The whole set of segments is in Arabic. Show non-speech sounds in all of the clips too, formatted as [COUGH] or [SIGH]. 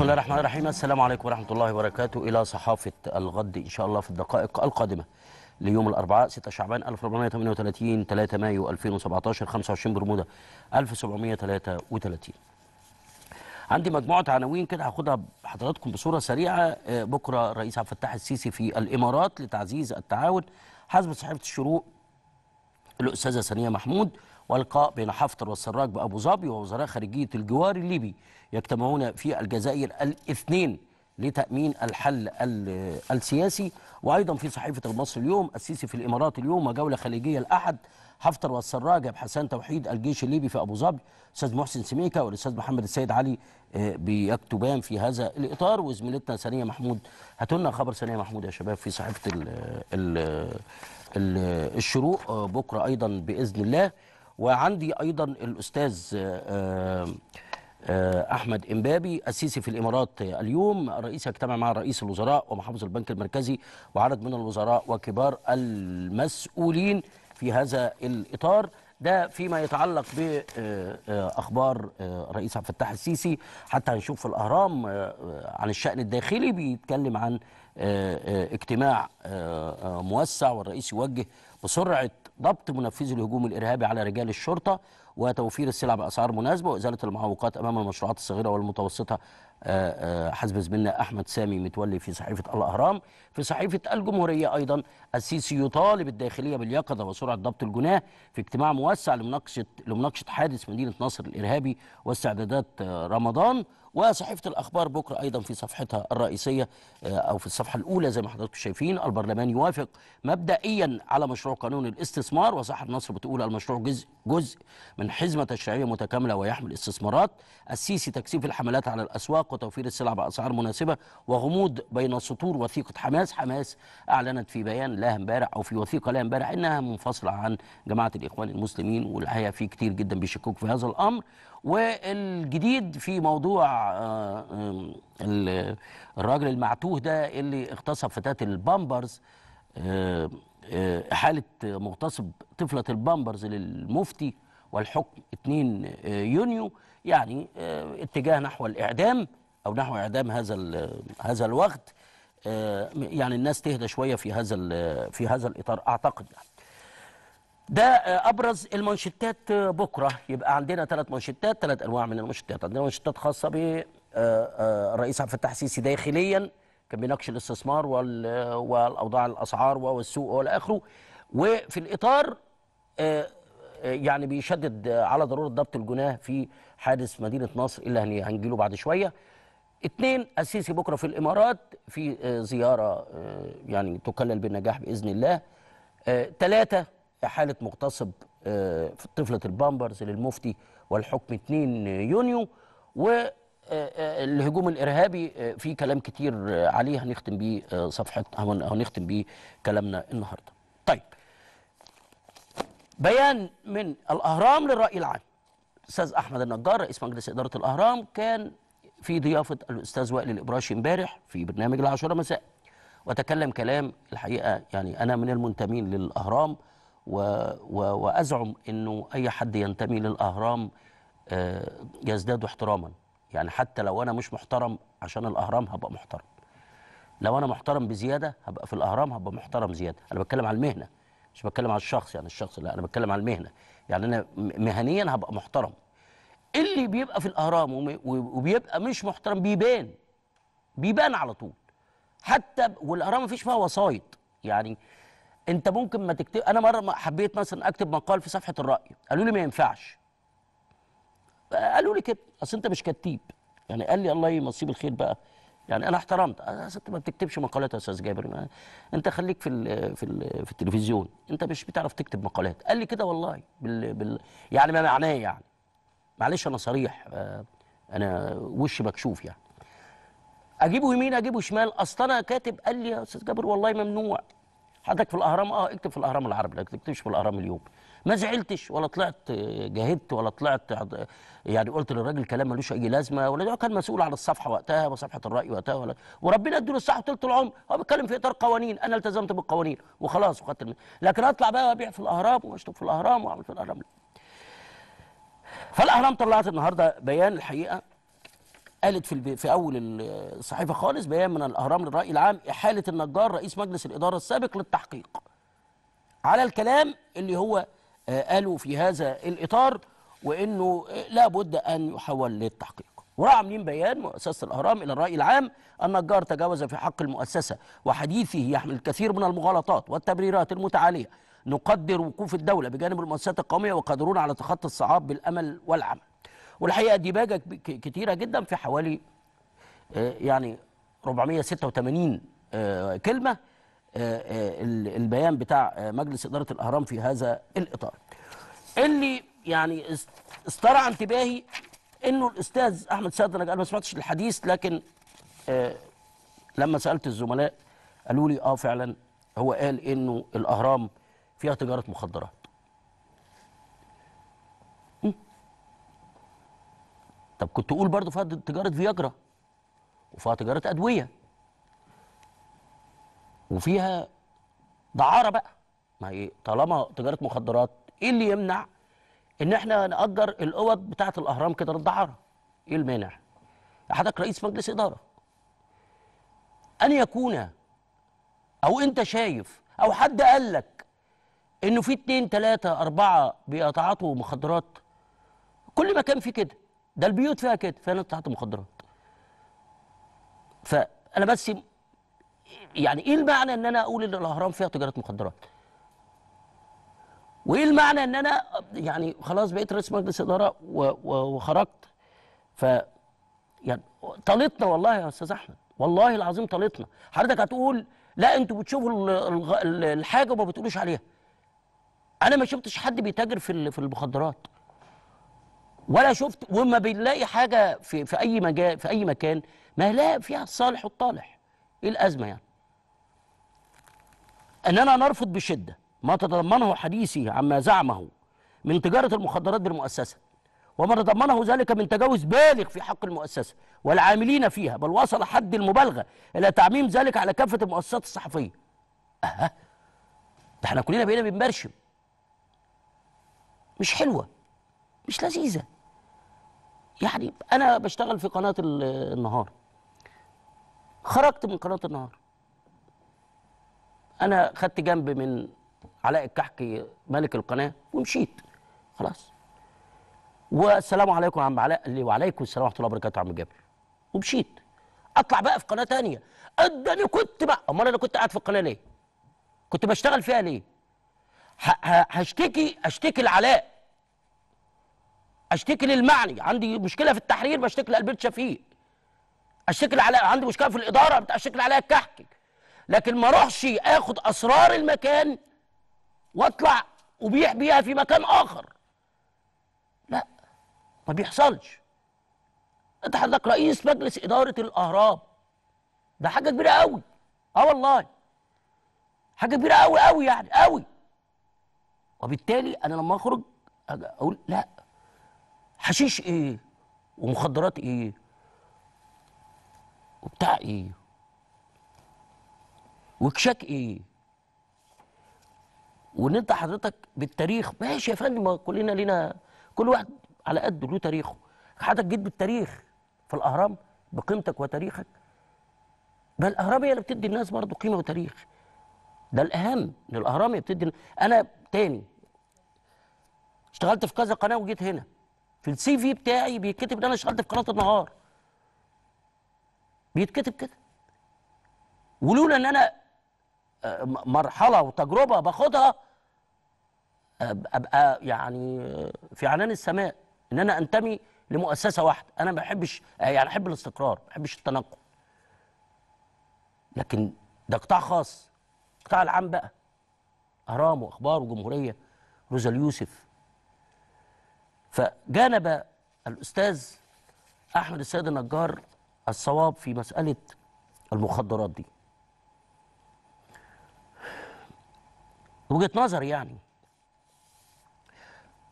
بسم الله الرحمن الرحيم السلام عليكم ورحمة الله وبركاته إلى صحافة الغد إن شاء الله في الدقائق القادمة ليوم الأربعاء 6 شعبان 1438 3 مايو 2017 25 برمودا 1733 عندي مجموعة عناوين كده هاخدها حضراتكم بصورة سريعة آه، بكرة رئيس عبد الفتاح السيسي في الإمارات لتعزيز التعاون حسب صحيفة الشروق الأستاذة سنية محمود والقاء بين حفتر والسراج بأبو ظبي ووزراء خارجية الجوار الليبي يجتمعون في الجزائر الاثنين لتأمين الحل السياسي وأيضا في صحيفة المصري اليوم السيسي في الإمارات اليوم وجولة خليجية الأحد حفتر والسراج حسان توحيد الجيش الليبي في أبو ظبي أستاذ محسن سميكة والأستاذ محمد السيد علي آه، بيكتبان في هذا الإطار وزميلتنا سنية محمود هاتولنا خبر سنية محمود يا شباب في صحيفة الشروق آه، بكرة أيضا بإذن الله وعندي ايضا الاستاذ آه، آه، احمد امبابي السيسي في الامارات اليوم الرئيس يجتمع مع رئيس الوزراء ومحافظ البنك المركزي وعدد من الوزراء وكبار المسؤولين في هذا الاطار ده فيما يتعلق باخبار آه، الرئيس عبد الفتاح السيسي حتى هنشوف في الاهرام عن الشان الداخلي بيتكلم عن اجتماع موسع والرئيس يوجه بسرعه ضبط منفذي الهجوم الارهابي على رجال الشرطه وتوفير السلع باسعار مناسبه وازاله المعوقات امام المشروعات الصغيره والمتوسطه آه، آه، حسب زميلنا احمد سامي متولي في صحيفه الاهرام في صحيفه الجمهوريه ايضا السيسي يطالب الداخليه باليقظه وسرعه ضبط الجناه في اجتماع موسع لمناقشه لمناقشه حادث مدينه نصر الارهابي واستعدادات آه، رمضان وصحيفه الاخبار بكره ايضا في صفحتها الرئيسيه آه، او في الصفحه الاولى زي ما حضراتكم شايفين البرلمان يوافق مبدئيا على مشروع قانون الاستثمار وصحه النصر بتقول المشروع جزء جزء من حزمه تشريعيه متكامله ويحمل استثمارات السيسي تكثيف الحملات على الاسواق وتوفير السلع باسعار مناسبه وغموض بين سطور وثيقه حماس حماس اعلنت في بيان لها امبارح او في وثيقه لها امبارح انها منفصله عن جماعه الاخوان المسلمين والحقيقه في كتير جدا بيشكوك في هذا الامر والجديد في موضوع آه، الراجل المعتوه ده اللي اغتصب فتاه البامبرز احاله آه، آه، مغتصب طفله البامبرز للمفتي والحكم 2 يونيو يعني اتجاه نحو الاعدام او نحو اعدام هذا هذا الوقت يعني الناس تهدى شويه في هذا في هذا الاطار اعتقد يعني ده ابرز المانشيتات بكره يبقى عندنا ثلاث مانشيتات ثلاث انواع من المانشيتات عندنا مانشيتات خاصه ب آه، آه، الرئيس عبد الفتاح السيسي داخليا كان بيناقش الاستثمار والاوضاع الاسعار والسوق والى اخره وفي الاطار آه، يعني بيشدد على ضروره ضبط الجناه في حادث مدينه نصر اللي هنجيله بعد شويه اثنين السيسي بكره في الامارات في زياره يعني تكلل بالنجاح باذن الله ثلاثه إحالة مغتصب في آه، طفلة البامبرز للمفتي والحكم 2 يونيو والهجوم آه، آه، الإرهابي في كلام كتير عليه هنختم به صفحة هنختم به كلامنا النهاردة طيب بيان من الأهرام للرأي العام الأستاذ أحمد النجار رئيس مجلس إدارة الأهرام كان في ضيافة الأستاذ وائل الإبراشي امبارح في برنامج العشرة مساء وتكلم كلام الحقيقة يعني أنا من المنتمين للأهرام وأزعم أنه أي حد ينتمي للأهرام آه، يزداد احتراما يعني حتى لو أنا مش محترم عشان الأهرام هبقى محترم لو أنا محترم بزيادة هبقى في الأهرام هبقى محترم زيادة أنا بتكلم على المهنة مش بتكلم على الشخص يعني الشخص لا أنا بتكلم على المهنة يعني أنا مهنيا هبقى محترم اللي بيبقى في الأهرام وبيبقى مش محترم بيبان بيبان على طول حتى والأهرام مفيش فيها وسايط يعني انت ممكن ما تكتب انا مره حبيت مثلا اكتب مقال في صفحه الراي قالوا لي ما ينفعش قالوا لي كده اصل انت مش كتيب يعني قال لي الله يمسيه الخير بقى يعني انا احترمت اصل آه، انت ما بتكتبش مقالات يا استاذ جابر انت خليك في الـ في الـ في التلفزيون انت مش بتعرف تكتب مقالات قال لي كده والله بال بال يعني ما معناه يعني معلش انا صريح آه، انا وشي مكشوف يعني اجيبه يمين اجيبه شمال اصل انا كاتب قال لي يا استاذ جابر والله ممنوع حضرتك في الاهرام اه اكتب في الاهرام العربي لكن تكتبش في الاهرام اليوم ما زعلتش ولا طلعت آه، جاهدت ولا طلعت يعني قلت للراجل كلام ملوش اي لازمه ولا كان مسؤول على الصفحه وقتها وصفحه الراي وقتها ولا وربنا اديله الصحه طول العمر هو بيتكلم في اطار قوانين انا التزمت بالقوانين وخلاص وخدت لكن اطلع بقى ابيع في الاهرام واشتغل في الاهرام واعمل في الاهرام فالاهرام طلعت النهارده بيان الحقيقه قالت في في اول الصحيفه خالص بيان من الاهرام للراي العام احاله النجار رئيس مجلس الاداره السابق للتحقيق على الكلام اللي هو آه، قاله في هذا الاطار وانه آه، لابد ان يحول للتحقيق وراء عاملين بيان مؤسسة الأهرام إلى الرأي العام أن النجار تجاوز في حق المؤسسة وحديثه يحمل الكثير من المغالطات والتبريرات المتعالية نقدر وقوف الدولة بجانب المؤسسات القومية وقادرون على تخطي الصعاب بالأمل والعمل والحقيقه ديباجه كتيره جدا في حوالي آه، يعني 486 آه، كلمه آه، البيان بتاع مجلس اداره الاهرام في هذا الاطار اللي يعني استرعى انتباهي انه الاستاذ احمد سعد انا ما سمعتش الحديث لكن لما سالت الزملاء قالوا لي اه فعلا هو قال انه الاهرام فيها تجاره مخدرات طب كنت تقول برضه فيها تجاره فياجرا وفيها تجاره ادويه وفيها دعاره بقى ما هي طالما تجاره مخدرات ايه اللي يمنع ان احنا ناجر الاوض بتاعه الاهرام كده للدعاره ايه المانع حضرتك رئيس مجلس اداره ان يكون او انت شايف او حد قال لك انه في اتنين تلاته اربعه بيتعاطوا مخدرات كل مكان فيه كده ده البيوت فيها كده فيها ناس بتعاطي مخدرات فانا بس يعني ايه المعنى ان انا اقول ان الاهرام فيها تجاره مخدرات وايه المعنى ان انا يعني خلاص بقيت رئيس مجلس اداره وخرجت ف يعني طالتنا والله يا استاذ احمد والله العظيم طالتنا حضرتك هتقول لا انتوا بتشوفوا الحاجه وما بتقولوش عليها انا ما شفتش حد بيتاجر في في المخدرات ولا شفت وما بنلاقي حاجه في في اي مجال في اي مكان ما لا فيها الصالح والطالح ايه الازمه يعني اننا نرفض بشده ما تضمنه حديثي عما زعمه من تجاره المخدرات بالمؤسسه وما تضمنه ذلك من تجاوز بالغ في حق المؤسسه والعاملين فيها بل وصل حد المبالغه الى تعميم ذلك على كافه المؤسسات الصحفيه أها ده احنا كلنا بقينا بنبرشم مش حلوه مش لذيذه يعني انا بشتغل في قناه النهار خرجت من قناه النهار انا خدت جنب من علاء الكحكي ملك القناه ومشيت خلاص والسلام عليكم يا عم علاء قال لي وعليكم السلام ورحمه الله وبركاته يا عم جابر ومشيت اطلع بقى في قناه تانية قد انا كنت بقى امال انا كنت قاعد في القناه ليه كنت بشتغل فيها ليه هشتكي اشتكي لعلاء اشتكي للمعني عندي مشكله في التحرير بشتكي لالبرت شفيق اشتكي على عندي مشكله في الاداره اشتكي عليها الكحكي لكن ما اروحش اخد اسرار المكان واطلع وبيح بيها في مكان اخر لا ما بيحصلش انت حضرتك رئيس مجلس اداره الاهرام ده حاجه كبيره قوي اه والله حاجه كبيره قوي قوي يعني قوي وبالتالي انا لما اخرج اقول لا حشيش ايه ومخدرات ايه وبتاع ايه وكشاك ايه وان انت حضرتك بالتاريخ ماشي يا فندم كلنا لينا كل واحد على قده له تاريخه حضرتك جيت بالتاريخ في الاهرام بقيمتك وتاريخك بل الاهرام هي اللي بتدي الناس برضه قيمه وتاريخ ده الاهم ان الاهرام هي بتدي انا تاني اشتغلت في كذا قناه وجيت هنا في السي في بتاعي بيتكتب ان انا اشتغلت في قناه النهار بيتكتب كده ولولا ان انا آه، مرحله وتجربه باخدها آه، ابقى يعني آه، في عنان السماء ان انا انتمي لمؤسسه واحده انا ما بحبش يعني احب الاستقرار ما بحبش التنقل لكن ده قطاع خاص القطاع العام بقى اهرام واخبار وجمهوريه روزا اليوسف فجانب الأستاذ أحمد السيد النجار الصواب في مسألة المخدرات دي وجهة نظر يعني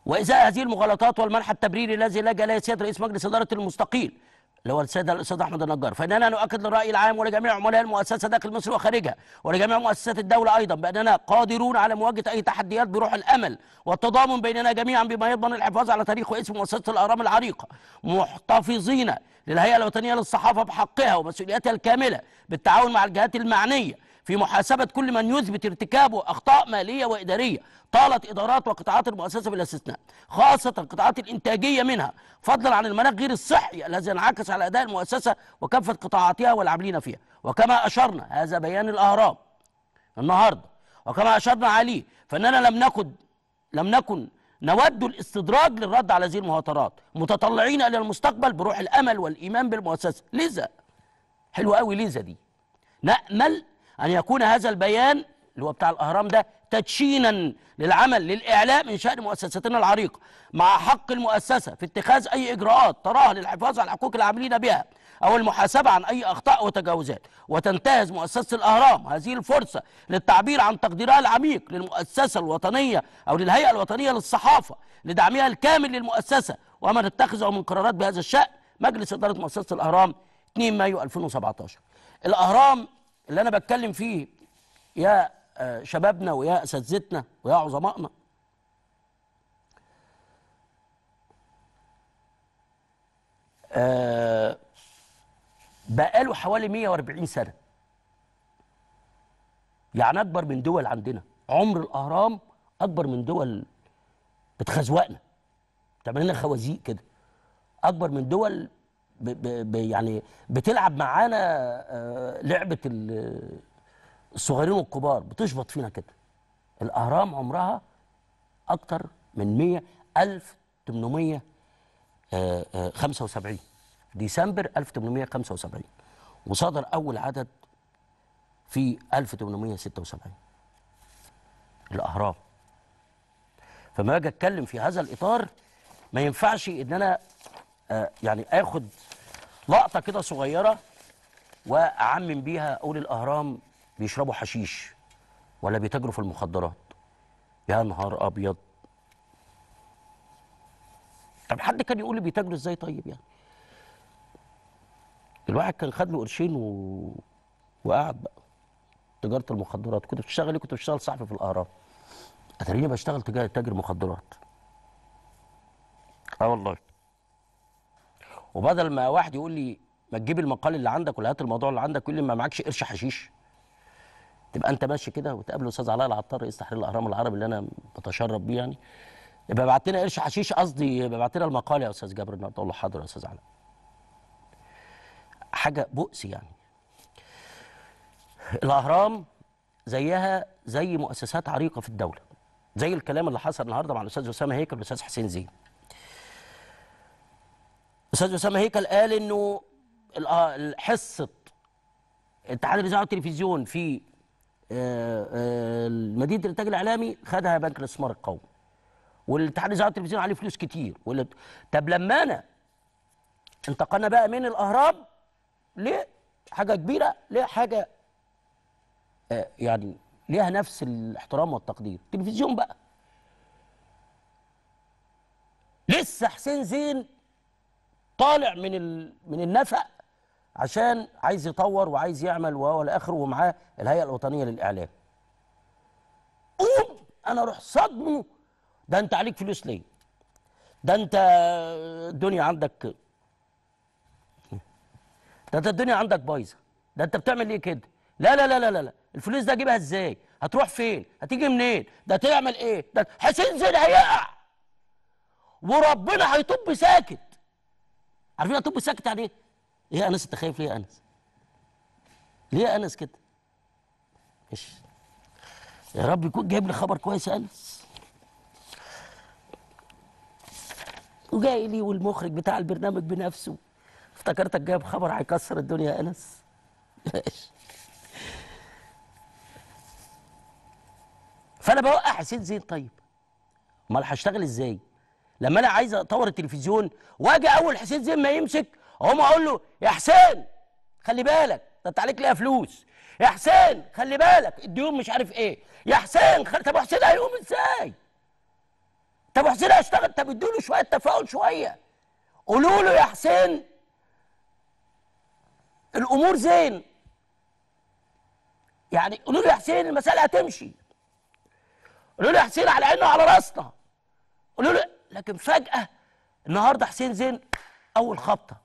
وإزاء هذه المغالطات والمنح التبريري الذي لجأ إليه سيادة رئيس مجلس إدارة المستقيل اللي هو السيد الاستاذ احمد النجار فاننا نؤكد للراي العام ولجميع عملاء المؤسسه داخل مصر وخارجها ولجميع مؤسسات الدوله ايضا باننا قادرون على مواجهه اي تحديات بروح الامل والتضامن بيننا جميعا بما يضمن الحفاظ على تاريخ واسم مؤسسه الاهرام العريقه محتفظين للهيئه الوطنيه للصحافه بحقها ومسؤوليتها الكامله بالتعاون مع الجهات المعنيه في محاسبة كل من يثبت ارتكابه أخطاء مالية وإدارية طالت إدارات وقطاعات المؤسسة بلا استثناء خاصة القطاعات الإنتاجية منها فضلا عن المناخ غير الصحي الذي انعكس على أداء المؤسسة وكافة قطاعاتها والعاملين فيها وكما أشرنا هذا بيان الأهرام النهاردة وكما أشرنا عليه فإننا لم نكن لم نكن نود الاستدراج للرد على هذه المهاترات متطلعين الى المستقبل بروح الامل والايمان بالمؤسسه لذا حلوه قوي لذا دي نامل أن يكون هذا البيان اللي هو بتاع الأهرام ده تدشينا للعمل للإعلاء من شأن مؤسستنا العريقة مع حق المؤسسة في اتخاذ أي إجراءات تراها للحفاظ على حقوق العاملين بها أو المحاسبة عن أي أخطاء وتجاوزات وتنتهز مؤسسة الأهرام هذه الفرصة للتعبير عن تقديرها العميق للمؤسسة الوطنية أو للهيئة الوطنية للصحافة لدعمها الكامل للمؤسسة وما تتخذه من قرارات بهذا الشأن مجلس إدارة مؤسسة الأهرام 2 مايو 2017 الأهرام اللي انا بتكلم فيه يا آه، شبابنا ويا اساتذتنا ويا عظمائنا آه، بقاله حوالي 140 سنه يعني اكبر من دول عندنا عمر الاهرام اكبر من دول بتخزوقنا بتعمل لنا خوازيق كده اكبر من دول ب ب يعني بتلعب معانا آه، لعبه الصغيرين والكبار بتشبط فينا كده الاهرام عمرها اكتر من 100 1875 آه، آه، ديسمبر 1875 وصدر اول عدد في 1876 الاهرام فما اجي اتكلم في هذا الاطار ما ينفعش ان انا يعني اخد لقطة كده صغيرة وأعمم بيها أقول الأهرام بيشربوا حشيش ولا بيتاجروا في المخدرات يا نهار أبيض طب حد كان يقول لي بيتاجروا إزاي طيب يعني الواحد كان خد له قرشين و... وقعد بقى تجارة المخدرات كنت بتشتغل إيه؟ كنت بشتغل صحفي في الأهرام أتاريني بشتغل تجار مخدرات اه والله وبدل ما واحد يقول لي ما تجيب المقال اللي عندك ولا هات الموضوع اللي عندك يقول لي ما معكش قرش حشيش تبقى انت ماشي كده وتقابل الاستاذ علاء العطار رئيس تحرير الاهرام العربي اللي انا بتشرب بيه يعني يبقى بعت لنا قرش حشيش قصدي يبقى بعت لنا المقال يا استاذ جابر النهارده اقول له حاضر يا استاذ علاء حاجه بؤس يعني الاهرام زيها زي مؤسسات عريقه في الدوله زي الكلام اللي حصل النهارده مع الاستاذ اسامه هيكل والاستاذ حسين زين استاذ اسامه هيكل قال انه آه، حصه اتحاد الاذاعه والتلفزيون في آه، آه، مدينه الانتاج الاعلامي خدها بنك الاستثمار القومي والاتحاد الاذاعه والتلفزيون عليه فلوس كتير طب لما انا انتقلنا بقى من الاهرام ليه حاجه كبيره ليه آه يعني ليها نفس الاحترام والتقدير التلفزيون بقى لسه حسين زين طالع من ال... من النفق عشان عايز يطور وعايز يعمل وهو اخره ومعاه الهيئه الوطنيه للاعلام قوم انا اروح صدمه ده انت عليك فلوس ليه ده انت الدنيا عندك ده انت الدنيا عندك بايظه ده انت بتعمل ليه كده لا لا لا لا لا الفلوس ده اجيبها ازاي هتروح فين هتيجي منين ده تعمل ايه ده حسين زين هيقع وربنا هيطب ساكت عارفين هتبقوا ساكت عليه يعني ايه يا انس انت خايف ليه يا انس ليه يا انس كده ماشي يا رب يكون جايب لي خبر كويس يا انس وجاي لي والمخرج بتاع البرنامج بنفسه افتكرتك جايب خبر هيكسر الدنيا يا انس فانا بوقع حسين زين طيب امال هشتغل ازاي لما انا عايز اطور التلفزيون واجي اول حسين زي ما يمسك اقوم اقول له يا حسين خلي بالك ده انت عليك ليها فلوس يا حسين خلي بالك الديون مش عارف ايه يا حسين خل... طب حسين هيقوم ازاي طب حسين هيشتغل طب ادوا له شويه تفاؤل شويه قولوا له يا حسين الامور زين يعني قولوا له يا حسين المساله هتمشي قولوا له يا حسين على عيننا وعلى راسنا قولوا له لكن فجأة النهارده حسين زين أول خبطة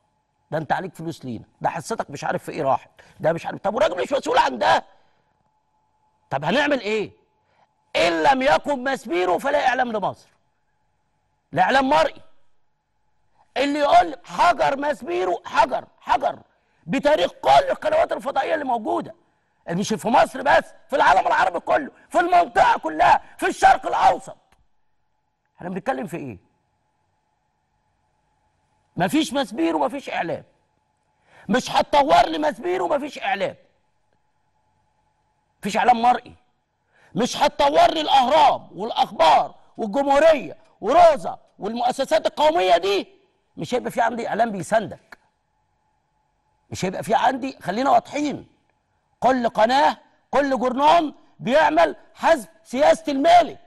ده أنت عليك فلوس لينا ده حصتك مش عارف في إيه راحت ده مش عارف طب والراجل مش مسؤول عن ده طب هنعمل إيه؟ إن لم يكن مسبيره فلا إعلام لمصر لا إعلام مرئي اللي يقول حجر مسبيره حجر حجر بتاريخ كل القنوات الفضائية اللي موجودة مش في مصر بس في العالم العربي كله في المنطقة كلها في الشرق الأوسط احنا بنتكلم في ايه مفيش مسبير ومفيش اعلام مش هتطور لي مسبير ومفيش اعلام مفيش اعلام مرئي مش هتطور لي الاهرام والاخبار والجمهوريه وروزا والمؤسسات القوميه دي مش هيبقى في عندي اعلام بيساندك مش هيبقى في عندي خلينا واضحين كل قناه كل جورنال بيعمل حسب سياسه المالك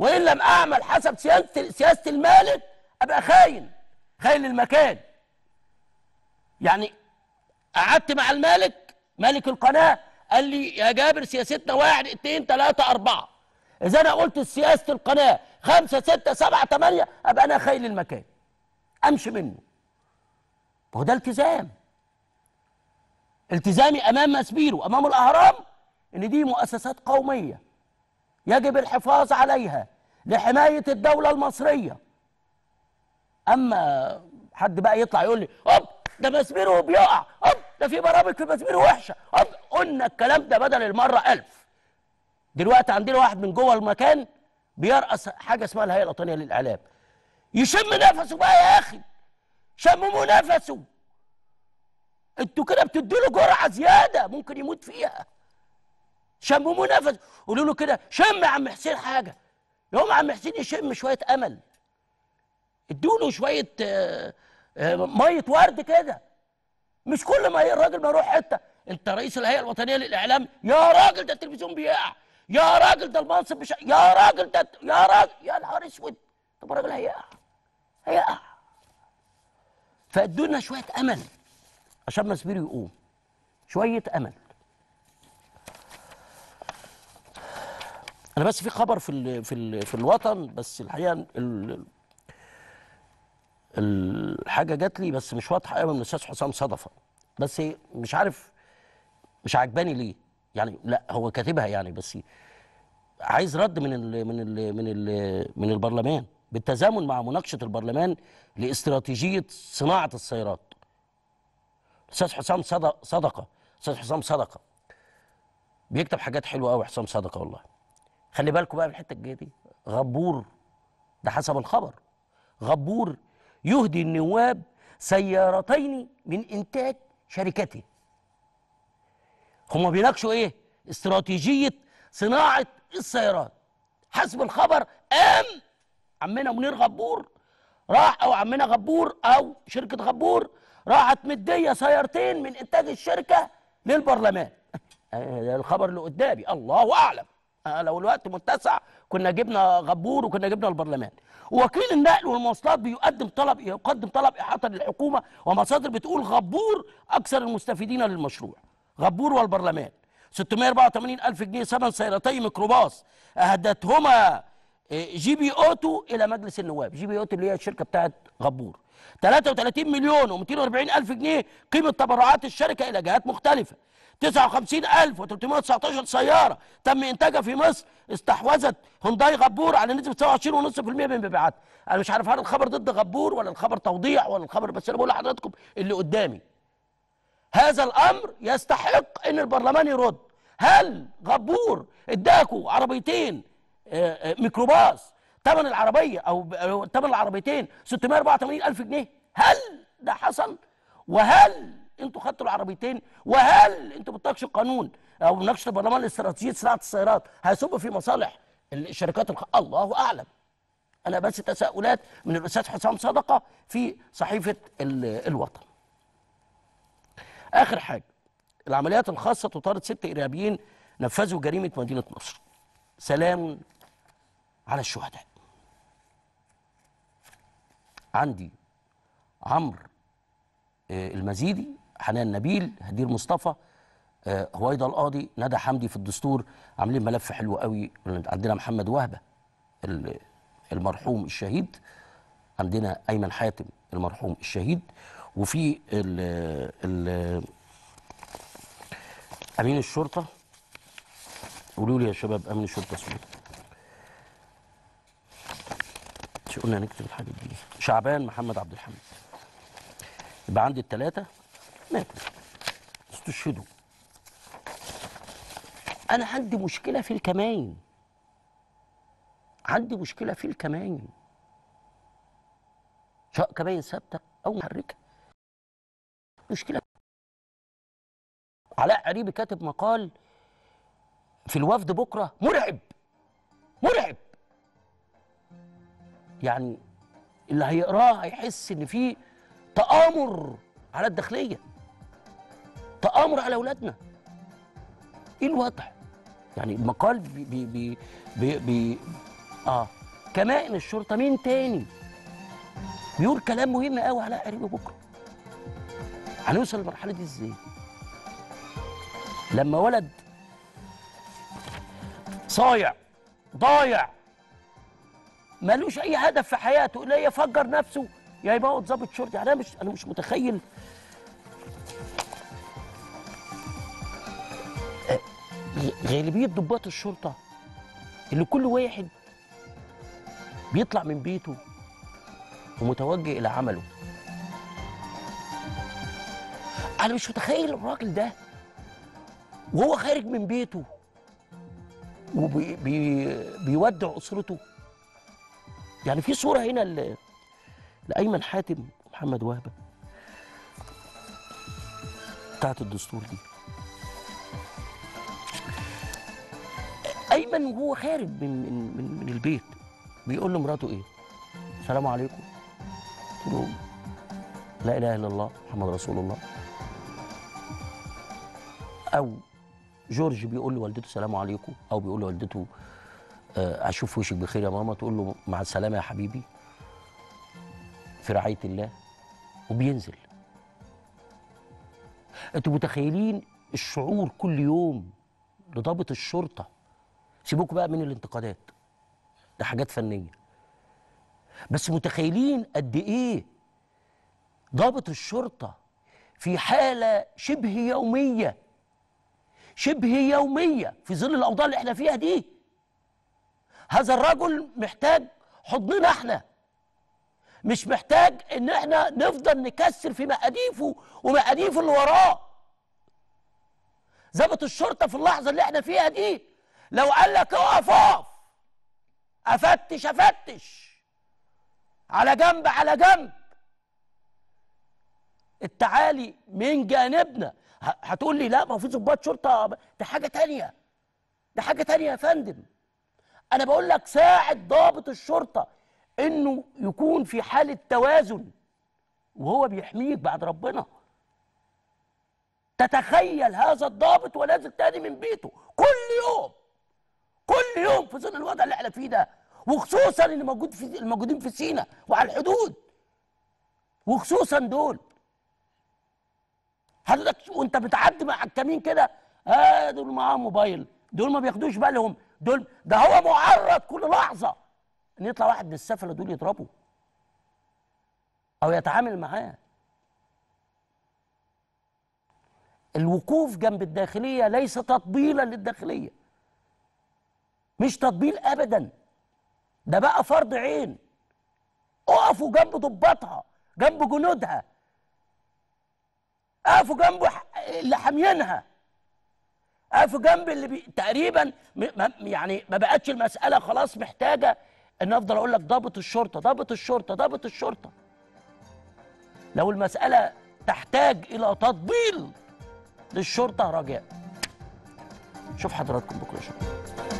وإن لم أعمل حسب سياسة, سياسة المالك أبقى خاين خاين للمكان يعني قعدت مع المالك مالك القناة قال لي يا جابر سياستنا واحد اتنين تلاتة أربعة إذا أنا قلت سياسة القناة خمسة ستة سبعة تمانية أبقى أنا خاين للمكان أمشي منه هو ده التزام التزامي أمام ماسبيرو أمام الأهرام إن دي مؤسسات قومية يجب الحفاظ عليها لحماية الدولة المصرية أما حد بقى يطلع يقول لي أوب ده مسميره بيقع أوب ده في برامج في مسميره وحشة أوب قلنا الكلام ده بدل المرة ألف دلوقتي عندنا واحد من جوه المكان بيرأس حاجة اسمها الهيئة الوطنية للإعلام يشم نفسه بقى يا أخي شمموا نفسه انتوا كده بتدوا له جرعة زيادة ممكن يموت فيها شموا نفس قولوا له كده شم يا عم حسين حاجه يقوم عم حسين يشم شويه امل ادوا له شويه آه، آه، ميه ورد كده مش كل ما الراجل ما يروح حته انت رئيس الهيئه الوطنيه للاعلام يا راجل ده التلفزيون بيقع يا راجل ده المنصب مش يا راجل ده يا راجل يا نهار اسود طب الراجل هيقع هيقع فادونا شويه امل عشان مسبير يقوم شويه امل انا بس في خبر في الـ في الـ في الوطن بس الحقيقه ال الحاجه جات لي بس مش واضحه قوي من الاستاذ حسام صدفه بس مش عارف مش عجباني ليه يعني لا هو كاتبها يعني بس عايز رد من ال من ال من الـ من البرلمان بالتزامن مع مناقشه البرلمان لاستراتيجيه صناعه السيارات الاستاذ حسام صدقه الاستاذ حسام صدقه بيكتب حاجات حلوه قوي حسام صدقه والله خلي بالكم بقى من الحته الجايه دي غبور ده حسب الخبر غبور يهدي النواب سيارتين من انتاج شركته هما بيناقشوا ايه استراتيجيه صناعه السيارات حسب الخبر قام عمنا منير غبور راح او عمنا غبور او شركه غبور راحت مديه سيارتين من انتاج الشركه للبرلمان [LAUGHS] الخبر اللي قدامي الله اعلم آه، لو الوقت متسع كنا جبنا غبور وكنا جبنا البرلمان وكيل النقل والمواصلات بيقدم طلب إيه، يقدم طلب احاطه للحكومه ومصادر بتقول غبور اكثر المستفيدين للمشروع غبور والبرلمان 684 ألف جنيه ثمن سيارتي ميكروباص أهدتهما آه، جي بي أوتو إلى مجلس النواب جي بي أوتو اللي هي الشركة بتاعت غبور 33 مليون و240 ألف جنيه قيمة تبرعات الشركة إلى جهات مختلفة 59319 سيارة تم إنتاجها في مصر استحوذت هونداي غبور على نسبة 27.5% من مبيعاتها أنا مش عارف هل الخبر ضد غبور ولا الخبر توضيح ولا الخبر بس أنا بقول لحضراتكم اللي قدامي هذا الأمر يستحق إن البرلمان يرد هل غبور اداكوا عربيتين آه، آه، ميكروباص ثمن العربية أو ثمن العربيتين 684000 جنيه هل ده حصل وهل انتوا خدتوا العربيتين وهل انتوا بتناقشوا القانون او بتناقشوا البرلمان الاستراتيجيه صناعه السيارات هيصبوا في مصالح الشركات الخ... الله اعلم انا بس تساؤلات من الاستاذ حسام صدقه في صحيفه ال... الوطن اخر حاجه العمليات الخاصه تطارد ست ارهابيين نفذوا جريمه مدينه نصر سلام على الشهداء عندي عمرو آه، المزيدي حنان نبيل هدير مصطفى آه، هويدا القاضي ندى حمدي في الدستور عاملين ملف حلو قوي عندنا محمد وهبه المرحوم الشهيد عندنا ايمن حاتم المرحوم الشهيد وفي ال ال امين الشرطه قولوا لي يا شباب امين الشرطه اسمه إيه؟ مش قلنا نكتب الحاجات دي شعبان محمد عبد الحميد يبقى عندي الثلاثه ماتوا استشهدوا انا عندي مشكله في الكمائن عندي مشكله في الكمائن سواء كمائن ثابته او محركه مشكله علاء عريبي كاتب مقال في الوفد بكره مرعب مرعب يعني اللي هيقراه هيحس ان في تآمر على الداخليه تآمر على أولادنا إيه الوضع؟ يعني المقال بي بي بي, بي, بي آه كمائن الشرطة مين تاني بيقول كلام مهم قوي على قريب بكرة هنوصل للمرحلة دي إزاي؟ لما ولد صايع ضايع ملوش اي هدف في حياته الا يفجر نفسه يا يبقى ضابط شرطي يعني انا مش انا مش متخيل غالبيه ضباط الشرطه اللي كل واحد بيطلع من بيته ومتوجه الى عمله انا مش متخيل الراجل ده وهو خارج من بيته وبيودع وبي اسرته يعني في صوره هنا لايمن حاتم محمد وهبه بتاعت الدستور دي تقريبا وهو خارج من من من, من البيت بيقول لمراته ايه؟ السلام عليكم تقول لا اله الا الله محمد رسول الله او جورج بيقول لوالدته السلام عليكم او بيقول لوالدته آه، اشوف وشك بخير يا ماما تقول له مع السلامه يا حبيبي في رعايه الله وبينزل انتوا متخيلين الشعور كل يوم لضابط الشرطه سيبوك بقى من الانتقادات ده حاجات فنيه بس متخيلين قد ايه ضابط الشرطه في حاله شبه يوميه شبه يوميه في ظل الاوضاع اللي احنا فيها دي هذا الرجل محتاج حضننا احنا مش محتاج ان احنا نفضل نكسر في مقاديفه ومقاديف اللي وراه ظابط الشرطه في اللحظه اللي احنا فيها دي لو قال لك اقف اقف افتش افتش على جنب على جنب التعالي من جانبنا هتقول لي لا ما في ضباط شرطه دي حاجه تانية دي حاجه تانية يا فندم انا بقول لك ساعد ضابط الشرطه انه يكون في حاله توازن وهو بيحميك بعد ربنا تتخيل هذا الضابط ولازم تاني من بيته كل يوم كل يوم في ظل الوضع اللي احنا فيه ده وخصوصا اللي موجود في الموجودين في سينا وعلى الحدود وخصوصا دول حضرتك وانت بتعدي مع الكمين كده آه دول معاهم موبايل دول ما بياخدوش بالهم دول ده هو معرض كل لحظه ان يطلع واحد من السفله دول يضربه او يتعامل معاه الوقوف جنب الداخليه ليس تطبيلا للداخليه مش تطبيل ابدا ده بقى فرض عين اقفوا جنب ضباطها جنب جنودها اقفوا جنب اللي حاميينها اقفوا جنب اللي بي... تقريبا م... يعني ما بقتش المساله خلاص محتاجه ان افضل اقول لك ضابط الشرطه ضابط الشرطه ضابط الشرطه لو المساله تحتاج الى تطبيل للشرطه رجاء شوف حضراتكم بكره شكرا